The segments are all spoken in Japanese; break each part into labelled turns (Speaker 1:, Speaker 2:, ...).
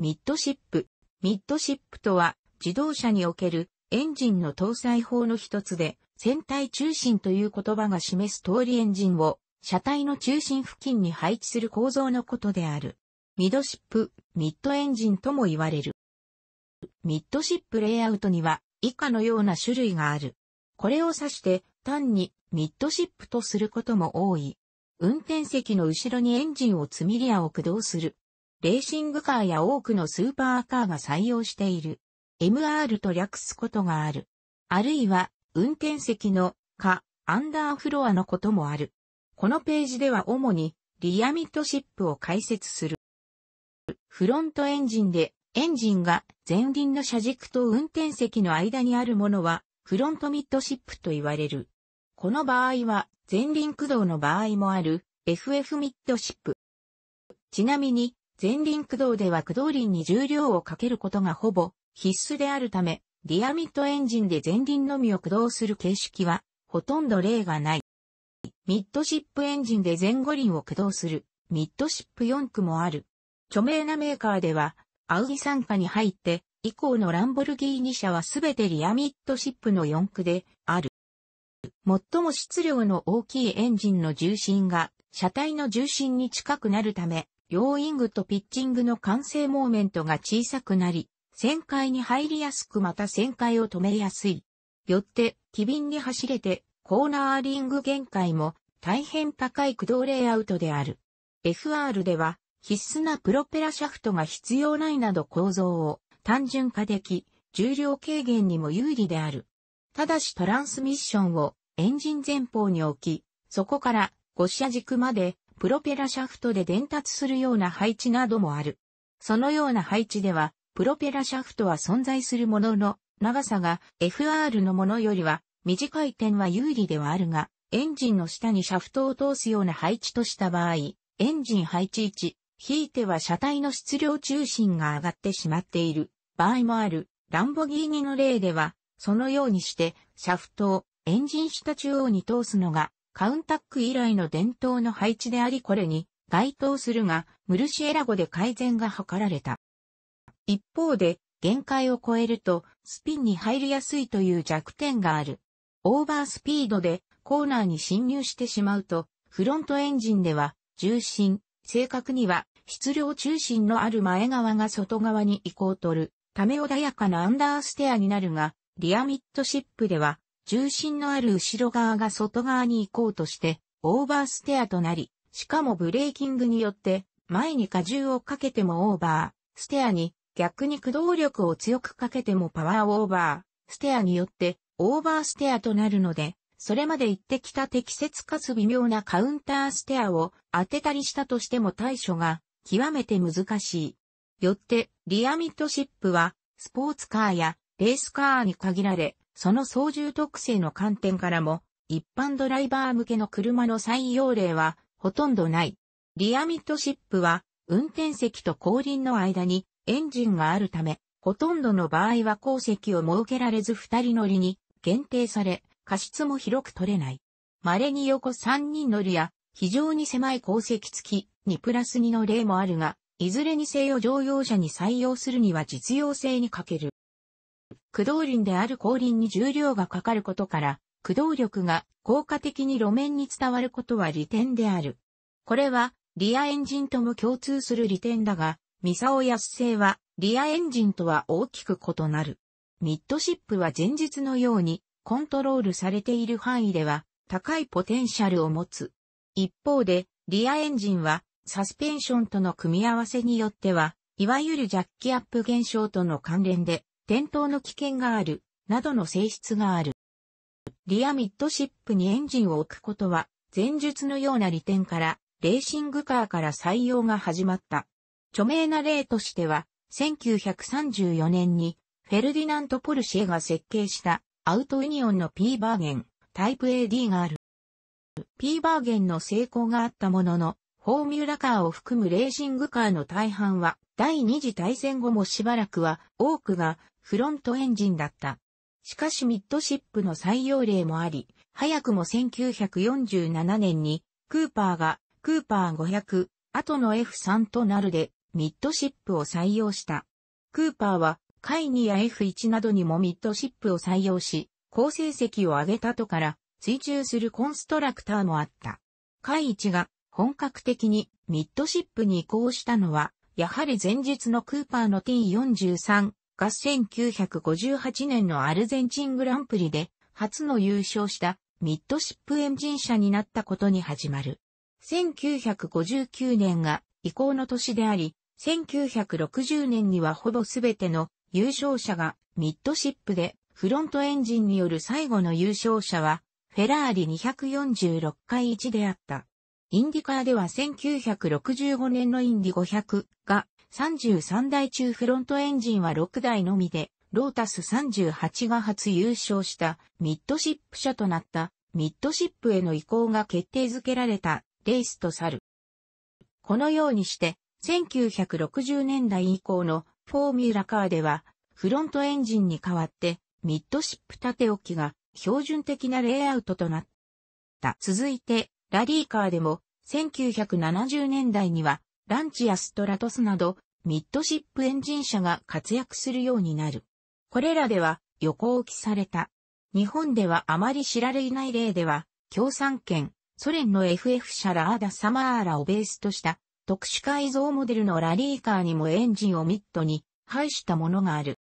Speaker 1: ミッドシップ。ミッドシップとは、自動車におけるエンジンの搭載法の一つで、船体中心という言葉が示す通りエンジンを、車体の中心付近に配置する構造のことである。ミドシップ、ミッドエンジンとも言われる。ミッドシップレイアウトには、以下のような種類がある。これを指して、単にミッドシップとすることも多い。運転席の後ろにエンジンを積みリアを駆動するレーシングカーや多くのスーパーカーが採用している。MR と略すことがある。あるいは、運転席の、か、アンダーフロアのこともある。このページでは主に、リアミッドシップを解説する。フロントエンジンで、エンジンが前輪の車軸と運転席の間にあるものは、フロントミッドシップと言われる。この場合は、前輪駆動の場合もある、FF ミッドシップ。ちなみに、前輪駆動では駆動輪に重量をかけることがほぼ必須であるため、ディアミッドエンジンで前輪のみを駆動する形式は、ほとんど例がない。ミッドシップエンジンで前後輪を駆動する、ミッドシップ4駆もある。著名なメーカーでは、アウディ参加に入って、以降のランボルギーニ社はすべてリアミッドシップの4駆である。最も質量の大きいエンジンの重心が、車体の重心に近くなるため、両イングとピッチングの完成モーメントが小さくなり、旋回に入りやすくまた旋回を止めやすい。よって、機敏に走れて、コーナーリング限界も大変高い駆動レイアウトである。FR では必須なプロペラシャフトが必要ないなど構造を単純化でき、重量軽減にも有利である。ただしトランスミッションをエンジン前方に置き、そこから5車軸までプロペラシャフトで伝達するような配置などもある。そのような配置では、プロペラシャフトは存在するものの、長さが FR のものよりは短い点は有利ではあるが、エンジンの下にシャフトを通すような配置とした場合、エンジン配置位置、ひいては車体の質量中心が上がってしまっている場合もある。ランボギーニの例では、そのようにして、シャフトをエンジン下中央に通すのがカウンタック以来の伝統の配置でありこれに該当するが、ムルシエラ語で改善が図られた。一方で、限界を超えると、スピンに入りやすいという弱点がある。オーバースピードでコーナーに侵入してしまうと、フロントエンジンでは、重心、正確には、質量中心のある前側が外側に移行取る、ため穏やかなアンダーステアになるが、リアミッドシップでは、重心のある後ろ側が外側に行こうとして、オーバーステアとなり、しかもブレーキングによって、前に荷重をかけてもオーバー、ステアに、逆に駆動力を強くかけてもパワーオーバー、ステアによって、オーバーステアとなるので、それまで行ってきた適切かつ微妙なカウンターステアを当てたりしたとしても対処が極めて難しい。よって、リアミッドシップは、スポーツカーやレースカーに限られ、その操縦特性の観点からも、一般ドライバー向けの車の採用例はほとんどない。リアミッドシップは運転席と後輪の間にエンジンがあるため、ほとんどの場合は後席を設けられず二人乗りに限定され、過失も広く取れない。稀に横三人乗りや非常に狭い後席付き2プラス2の例もあるが、いずれにせよ乗用車に採用するには実用性に欠ける。駆動輪である後輪に重量がかかることから、駆動力が効果的に路面に伝わることは利点である。これは、リアエンジンとも共通する利点だが、ミサオ安製は、リアエンジンとは大きく異なる。ミッドシップは前日のように、コントロールされている範囲では、高いポテンシャルを持つ。一方で、リアエンジンは、サスペンションとの組み合わせによっては、いわゆるジャッキアップ現象との関連で、転倒の危険がある、などの性質がある。リアミッドシップにエンジンを置くことは、前述のような利点から、レーシングカーから採用が始まった。著名な例としては、1934年に、フェルディナント・ポルシェが設計したアウトユニオンの P バーゲン、タイプ AD がある。P バーゲンの成功があったものの、フォーミュラカーを含むレーシングカーの大半は、第二次大戦後もしばらくは多くがフロントエンジンだった。しかしミッドシップの採用例もあり、早くも1947年にクーパーがクーパー500後の F3 となるでミッドシップを採用した。クーパーはカイニや F1 などにもミッドシップを採用し、高成績を上げたとから追従するコンストラクターもあった。カイ1が本格的にミッドシップに移行したのは、やはり前日のクーパーの T43 が1958年のアルゼンチングランプリで初の優勝したミッドシップエンジン車になったことに始まる。1959年が移行の年であり、1960年にはほぼすべての優勝者がミッドシップでフロントエンジンによる最後の優勝者はフェラーリ246回1であった。インディカーでは1965年のインディ500が33台中フロントエンジンは6台のみで、ロータス38が初優勝したミッドシップ車となったミッドシップへの移行が決定づけられたレースとさる。このようにして、1960年代以降のフォーミュラカーでは、フロントエンジンに代わってミッドシップ縦置きが標準的なレイアウトとなった。続いて、ラリーカーでも1970年代にはランチやストラトスなど、ミッドシップエンジン車が活躍するようになる。これらでは横置きされた。日本ではあまり知られない例では、共産圏、ソ連の FF 車ラーダ・サマーラをベースとした特殊改造モデルのラリーカーにもエンジンをミッドに配したものがある。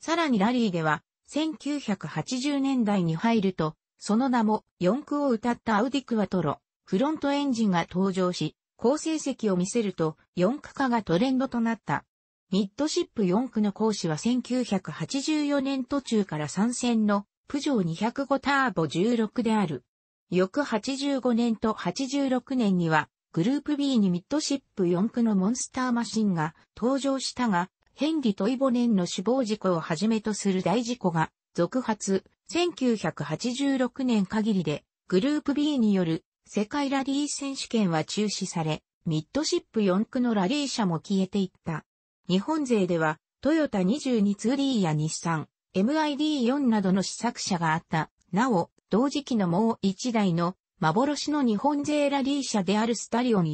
Speaker 1: さらにラリーでは、1980年代に入ると、その名も4区を歌ったアウディクワトロ、フロントエンジンが登場し、好成績を見せると4区化がトレンドとなった。ミッドシップ4区の講師は1984年途中から参戦のプジョー205ターボ16である。翌85年と86年にはグループ B にミッドシップ4区のモンスターマシンが登場したが、ヘンリトイボネンの死亡事故をはじめとする大事故が続発、1986年限りでグループ B による世界ラリー選手権は中止され、ミッドシップ4区のラリー車も消えていった。日本勢では、トヨタ22ツーリーや日産、MID4 などの試作車があった。なお、同時期のもう一台の幻の日本勢ラリー車であるスタリオン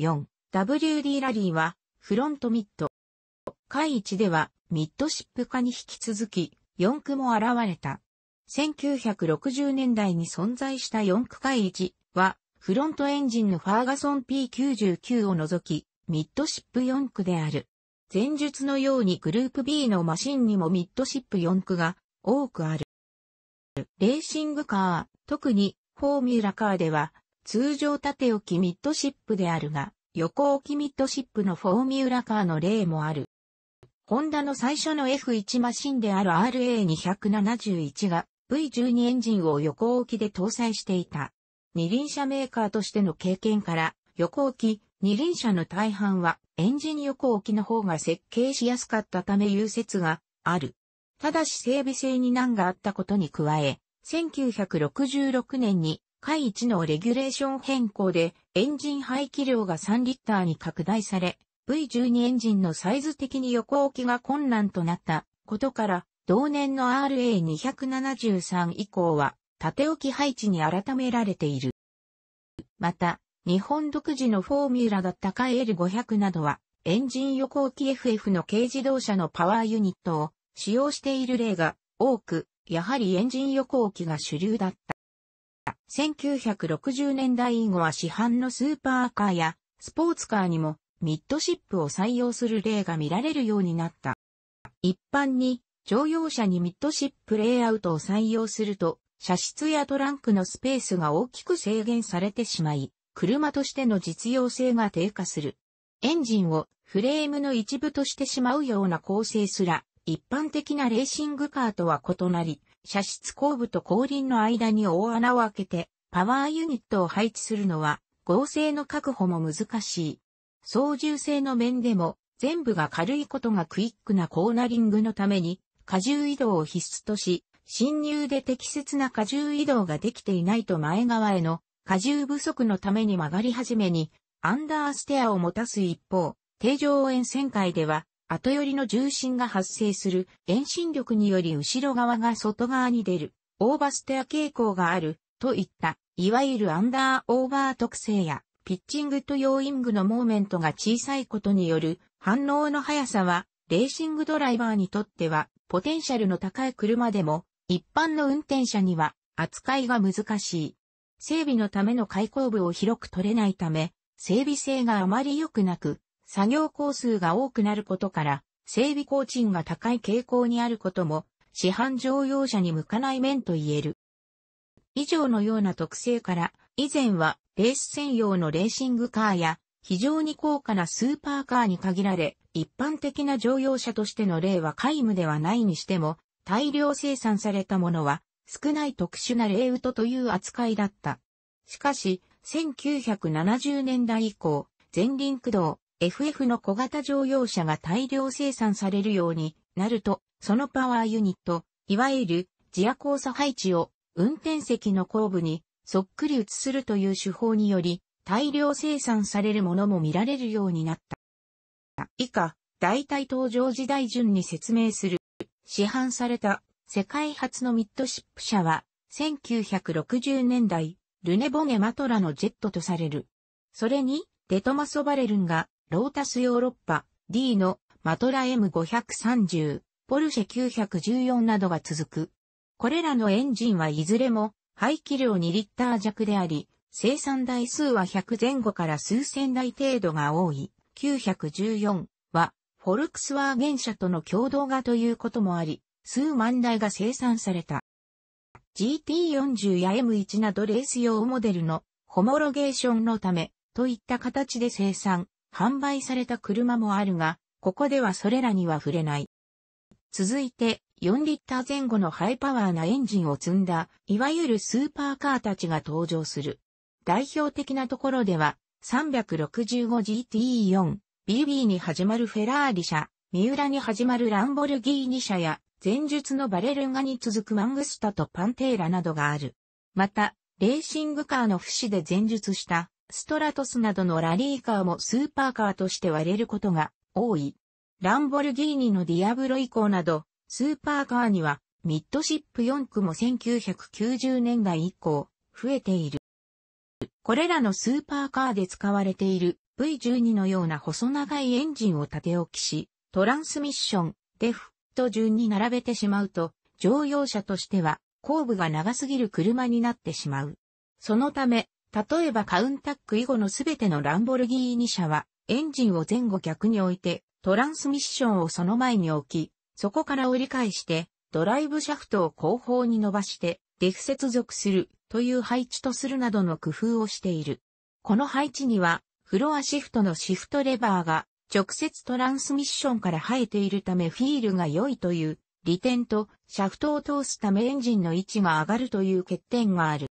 Speaker 1: 4WD ラリーはフロントミッド。回1ではミッドシップ化に引き続き4区も現れた。1960年代に存在した4区回1はフロントエンジンのファーガソン P99 を除き、ミッドシップ4区である。前述のようにグループ B のマシンにもミッドシップ4区が多くある。レーシングカー、特にフォーミュラカーでは、通常縦置きミッドシップであるが、横置きミッドシップのフォーミュラカーの例もある。ホンダの最初の F1 マシンである RA271 が V12 エンジンを横置きで搭載していた。二輪車メーカーとしての経験から、横置き、二輪車の大半はエンジン横置きの方が設計しやすかったため優説がある。ただし整備性に難があったことに加え、1966年に海一のレギュレーション変更でエンジン排気量が3リッターに拡大され、V12 エンジンのサイズ的に横置きが困難となったことから、同年の RA273 以降は縦置き配置に改められている。また、日本独自のフォーミュラだった KL500 などは、エンジン横置き FF の軽自動車のパワーユニットを使用している例が多く、やはりエンジン横置きが主流だった。1960年代以後は市販のスーパーカーやスポーツカーにもミッドシップを採用する例が見られるようになった。一般に乗用車にミッドシップレイアウトを採用すると車室やトランクのスペースが大きく制限されてしまい、車としての実用性が低下する。エンジンをフレームの一部としてしまうような構成すら、一般的なレーシングカーとは異なり、車室後部と後輪の間に大穴を開けて、パワーユニットを配置するのは、合成の確保も難しい。操縦性の面でも、全部が軽いことがクイックなコーナリングのために、荷重移動を必須とし、侵入で適切な荷重移動ができていないと前側への荷重不足のために曲がり始めに、アンダーステアを持たす一方、定常援旋回では、後寄りの重心が発生する遠心力により後ろ側が外側に出る、オーバーステア傾向がある、といった、いわゆるアンダーオーバー特性や、ピッチングとヨーイングのモーメントが小さいことによる反応の速さは、レーシングドライバーにとっては、ポテンシャルの高い車でも一般の運転者には扱いが難しい。整備のための開口部を広く取れないため、整備性があまり良くなく、作業工数が多くなることから、整備工賃が高い傾向にあることも、市販乗用車に向かない面と言える。以上のような特性から、以前はレース専用のレーシングカーや、非常に高価なスーパーカーに限られ、一般的な乗用車としての例は皆無ではないにしても、大量生産されたものは少ない特殊なレイウトという扱いだった。しかし、1970年代以降、前輪駆動、FF の小型乗用車が大量生産されるようになると、そのパワーユニット、いわゆる自夜交差配置を運転席の後部にそっくり移するという手法により、大量生産されるものも見られるようになった。以下、大体登場時代順に説明する。市販された世界初のミッドシップ車は、1960年代、ルネボネ・マトラのジェットとされる。それに、デトマソ・バレルンが、ロータス・ヨーロッパ、D のマトラ M530、ポルシェ914などが続く。これらのエンジンはいずれも、排気量2リッター弱であり、生産台数は100前後から数千台程度が多い。914フォルクスワーゲン社との共同がということもあり、数万台が生産された。GT40 や M1 などレース用モデルのホモロゲーションのためといった形で生産、販売された車もあるが、ここではそれらには触れない。続いて、4リッター前後のハイパワーなエンジンを積んだ、いわゆるスーパーカーたちが登場する。代表的なところでは、365GT4、BB に始まるフェラーリ社、三浦に始まるランボルギーニ社や、前述のバレルガに続くマングスタとパンテーラなどがある。また、レーシングカーの不死で前述したストラトスなどのラリーカーもスーパーカーとして割れることが多い。ランボルギーニのディアブロ以降など、スーパーカーにはミッドシップ4区も1990年代以降増えている。これらのスーパーカーで使われている V12 のような細長いエンジンを縦置きし、トランスミッション、デフと順に並べてしまうと、乗用車としては後部が長すぎる車になってしまう。そのため、例えばカウンタック以後のすべてのランボルギーニ車は、エンジンを前後逆に置いて、トランスミッションをその前に置き、そこから折り返して、ドライブシャフトを後方に伸ばして、デフ接続するという配置とするなどの工夫をしている。この配置には、フロアシフトのシフトレバーが直接トランスミッションから生えているためフィールが良いという利点とシャフトを通すためエンジンの位置が上がるという欠点がある。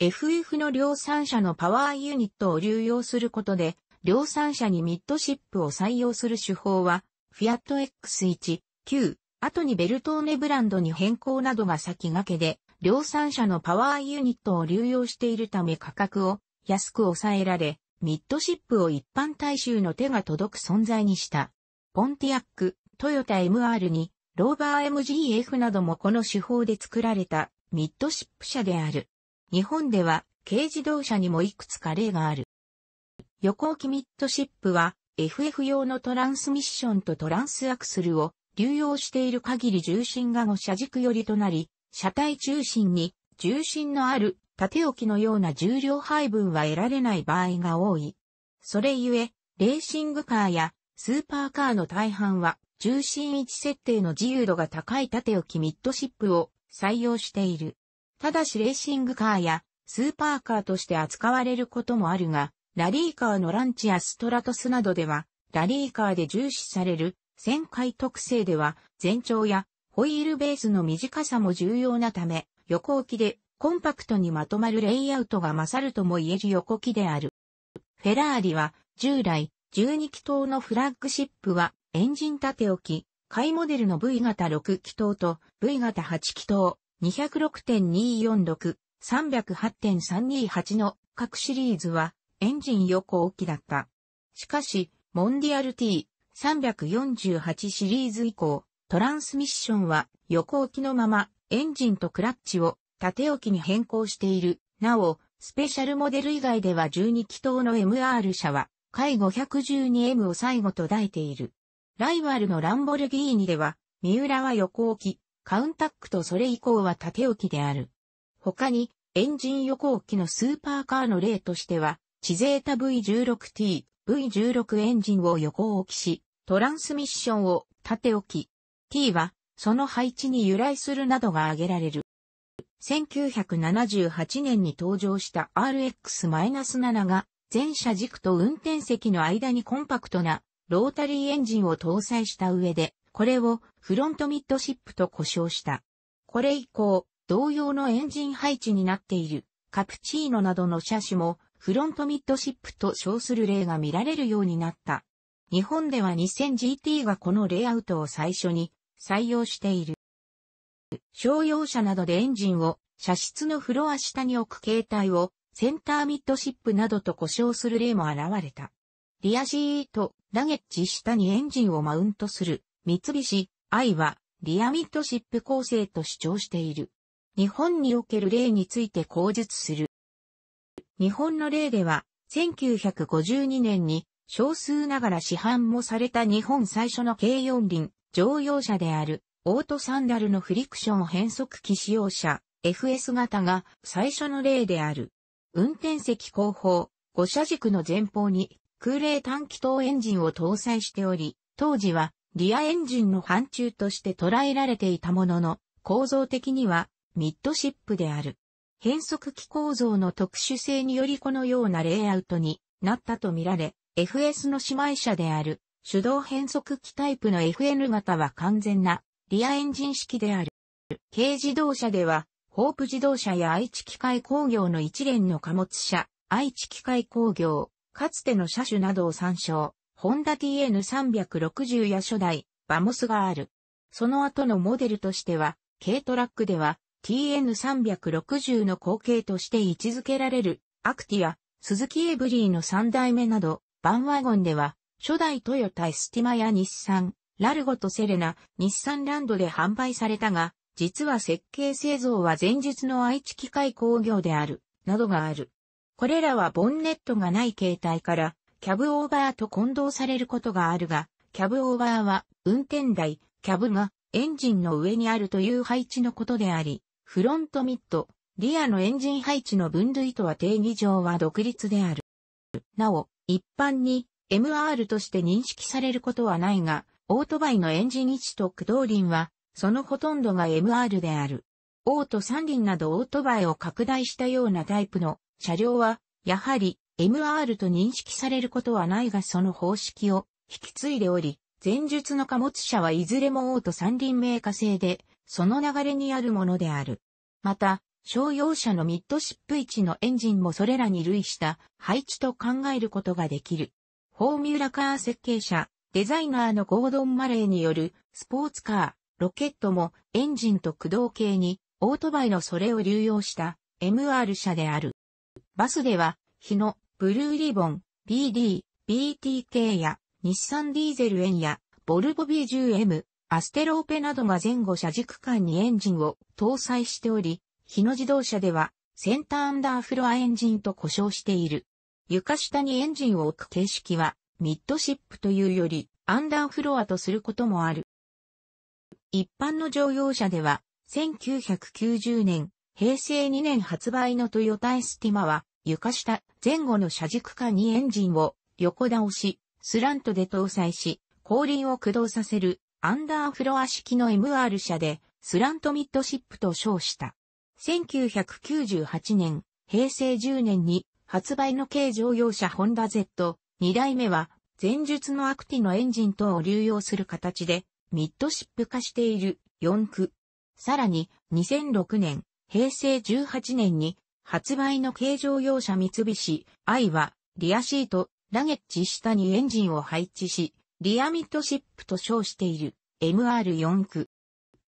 Speaker 1: FF の量産車のパワーユニットを流用することで、量産車にミッドシップを採用する手法は、フィアット X1、9、後にベルトーネブランドに変更などが先駆けで、量産車のパワーユニットを流用しているため価格を安く抑えられ、ミッドシップを一般大衆の手が届く存在にした。ポンティアック、トヨタ MR2、ローバー MGF などもこの手法で作られたミッドシップ車である。日本では軽自動車にもいくつか例がある。横置きミッドシップは FF 用のトランスミッションとトランスアクスルを流用している限り重心が5車軸寄りとなり、車体中心に重心のある縦置きのような重量配分は得られない場合が多い。それゆえ、レーシングカーやスーパーカーの大半は重心位置設定の自由度が高い縦置きミッドシップを採用している。ただしレーシングカーやスーパーカーとして扱われることもあるが、ラリーカーのランチやストラトスなどでは、ラリーカーで重視される旋回特性では、全長やホイールベースの短さも重要なため、横置きでコンパクトにまとまるレイアウトが勝るとも言える横機である。フェラーリは、従来、12気筒のフラッグシップは、エンジン縦置き、買いモデルの V 型6気筒と V 型8気筒206.246、308.328の各シリーズはエンジン横置きだった。しかし、モンディアル T、348シリーズ以降、トランスミッションは横置きのままエンジンとクラッチを縦置きに変更している。なお、スペシャルモデル以外では12気筒の MR 車は、回 512M を最後と抱いている。ライバルのランボルギーニでは、三浦は横置き、カウンタックとそれ以降は縦置きである。他に、エンジン横置きのスーパーカーの例としては、チゼータ V16T、V16 エンジンを横置きし、トランスミッションを縦置き。T は、その配置に由来するなどが挙げられる。1978年に登場した RX-7 が、全車軸と運転席の間にコンパクトなロータリーエンジンを搭載した上で、これをフロントミッドシップと呼称した。これ以降、同様のエンジン配置になっているカプチーノなどの車種もフロントミッドシップと称する例が見られるようになった。日本では 2000GT がこのレイアウトを最初に採用している。商用車などでエンジンを車室のフロア下に置く形態をセンターミッドシップなどと呼称する例も現れた。リアシート、ラゲッジ下にエンジンをマウントする三菱 i はリアミッドシップ構成と主張している。日本における例について口述する。日本の例では1952年に少数ながら市販もされた日本最初の軽四輪乗用車であるオートサンダルのフリクション変速機使用車 FS 型が最初の例である。運転席後方、5車軸の前方に空冷短気筒エンジンを搭載しており、当時はリアエンジンの範疇として捉えられていたものの、構造的にはミッドシップである。変速機構造の特殊性によりこのようなレイアウトになったとみられ、FS の姉妹車である手動変速機タイプの FN 型は完全なリアエンジン式である。軽自動車では、ホープ自動車や愛知機械工業の一連の貨物車、愛知機械工業、かつての車種などを参照、ホンダ TN360 や初代、バモスがある。その後のモデルとしては、軽トラックでは TN360 の後継として位置づけられる、アクティア、鈴木エブリーの3代目など、バンワゴンでは、初代トヨタエスティマや日産、ラルゴとセレナ、日産ランドで販売されたが、実は設計製造は前述の愛知機械工業である、などがある。これらはボンネットがない形態から、キャブオーバーと混同されることがあるが、キャブオーバーは、運転台、キャブがエンジンの上にあるという配置のことであり、フロントミッド、リアのエンジン配置の分類とは定義上は独立である。なお、一般に MR として認識されることはないが、オートバイのエンジン位置と駆動輪は、そのほとんどが MR である。オート三輪などオートバイを拡大したようなタイプの車両は、やはり MR と認識されることはないがその方式を引き継いでおり、前述の貨物車はいずれもオート三輪メーカー製で、その流れにあるものである。また、商用車のミッドシップ位置のエンジンもそれらに類した配置と考えることができる。フォーミュラカー設計者、デザイナーのゴードン・マレーによるスポーツカー、ロケットもエンジンと駆動系にオートバイのそれを流用した MR 車である。バスでは、日野、ブルーリボン、BD、BTK や日産ディーゼル N やボルボ B10M、アステローペなどが前後車軸間にエンジンを搭載しており、日野自動車ではセンターアンダーフロアエンジンと呼称している。床下にエンジンを置く形式はミッドシップというより、アンダーフロアとすることもある。一般の乗用車では、1990年、平成2年発売のトヨタエスティマは、床下、前後の車軸下にエンジンを横倒し、スラントで搭載し、後輪を駆動させる、アンダーフロア式の MR 車で、スラントミッドシップと称した。1998年、平成10年に、発売の軽乗用車ホンダ Z、2代目は、前述のアクティのエンジン等を流用する形で、ミッドシップ化している4区。さらに、2006年、平成18年に、発売の軽乗用車三菱 i は、リアシート、ラゲッジ下にエンジンを配置し、リアミッドシップと称している MR4 区。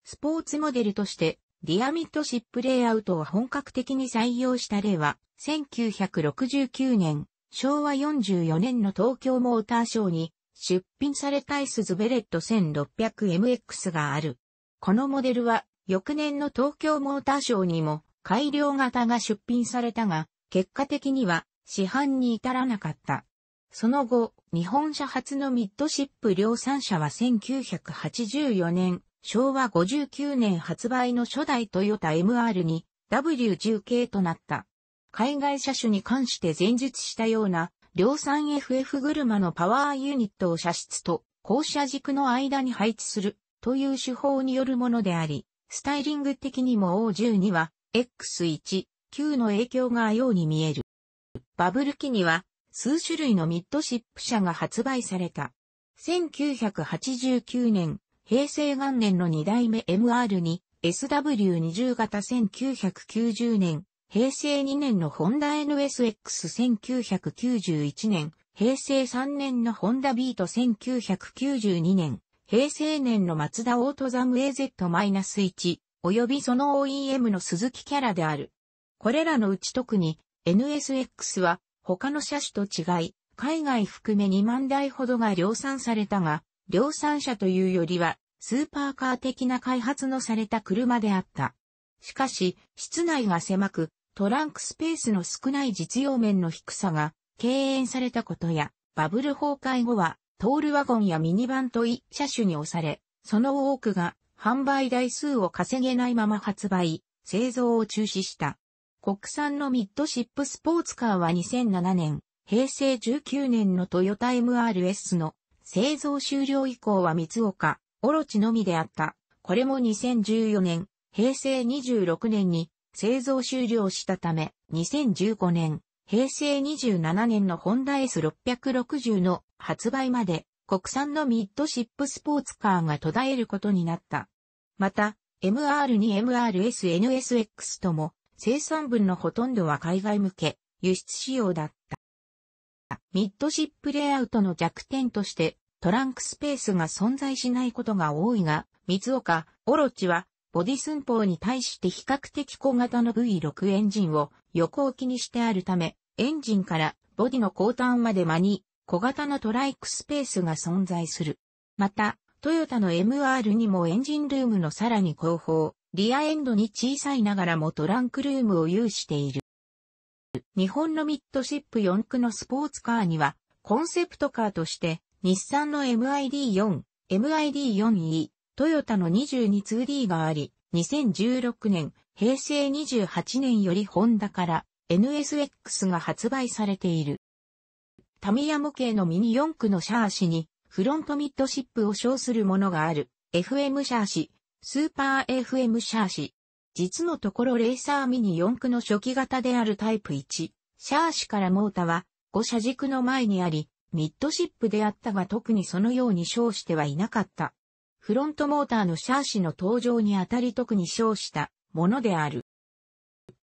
Speaker 1: スポーツモデルとして、リアミッドシップレイアウトを本格的に採用した例は、1969年、昭和44年の東京モーターショーに出品されたイスズベレット 1600MX がある。このモデルは翌年の東京モーターショーにも改良型が出品されたが、結果的には市販に至らなかった。その後、日本車初のミッドシップ量産車は1984年、昭和59年発売の初代トヨタ MR に W10 系となった。海外車種に関して前述したような、量産 FF 車のパワーユニットを車室と降車軸の間に配置するという手法によるものであり、スタイリング的にも O10 には X1、Q の影響がように見える。バブル期には数種類のミッドシップ車が発売された。1989年、平成元年の2代目 MR に SW20 型1990年、平成2年のホンダ NSX1991 年、平成3年のホンダビート1992年、平成年のマツダオートザム AZ-1、及びその OEM の鈴木キャラである。これらのうち特に NSX は他の車種と違い、海外含め2万台ほどが量産されたが、量産車というよりはスーパーカー的な開発のされた車であった。しかし、室内が狭く、トランクスペースの少ない実用面の低さが敬遠されたことや、バブル崩壊後は、トールワゴンやミニバンと一車種に押され、その多くが販売台数を稼げないまま発売、製造を中止した。国産のミッドシップスポーツカーは2007年、平成19年のトヨタ MRS の製造終了以降は三岡、オロチのみであった。これも2014年、平成26年に製造終了したため、2015年、平成27年のホンダ S660 の発売まで国産のミッドシップスポーツカーが途絶えることになった。また、MR2、MRS、NSX とも生産分のほとんどは海外向け輸出仕様だった。ミッドシップレイアウトの弱点としてトランクスペースが存在しないことが多いが、水岡、オロチはボディ寸法に対して比較的小型の V6 エンジンを横置きにしてあるため、エンジンからボディの後端まで間に小型のトライクスペースが存在する。また、トヨタの MR にもエンジンルームのさらに後方、リアエンドに小さいながらもトランクルームを有している。日本のミッドシップ4駆のスポーツカーには、コンセプトカーとして、日産の MID4、MID4E、トヨタの 22-2D があり、2016年、平成28年よりホンダから NSX が発売されている。タミヤ模型のミニ四駆のシャーシに、フロントミッドシップを称するものがある、FM シャーシ、スーパー FM シャーシ。実のところレーサーミニ四駆の初期型であるタイプ1、シャーシからモータは、5車軸の前にあり、ミッドシップであったが特にそのように称してはいなかった。フロントモーターのシャーシの登場にあたり特に称したものである。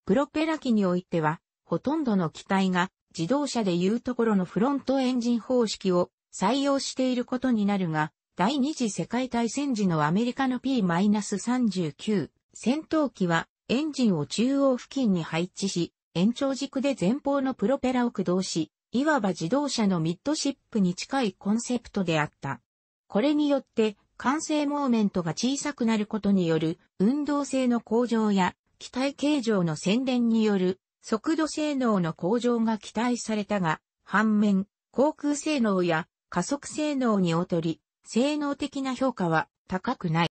Speaker 1: プロペラ機においては、ほとんどの機体が自動車でいうところのフロントエンジン方式を採用していることになるが、第二次世界大戦時のアメリカの P-39 戦闘機はエンジンを中央付近に配置し、延長軸で前方のプロペラを駆動し、いわば自動車のミッドシップに近いコンセプトであった。これによって完成モーメントが小さくなることによる運動性の向上や機体形状の宣伝による速度性能の向上が期待されたが、反面、航空性能や加速性能に劣り、性能的な評価は高くない。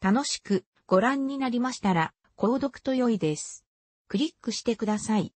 Speaker 1: 楽しくご覧になりましたら、購読と良いです。クリックしてください。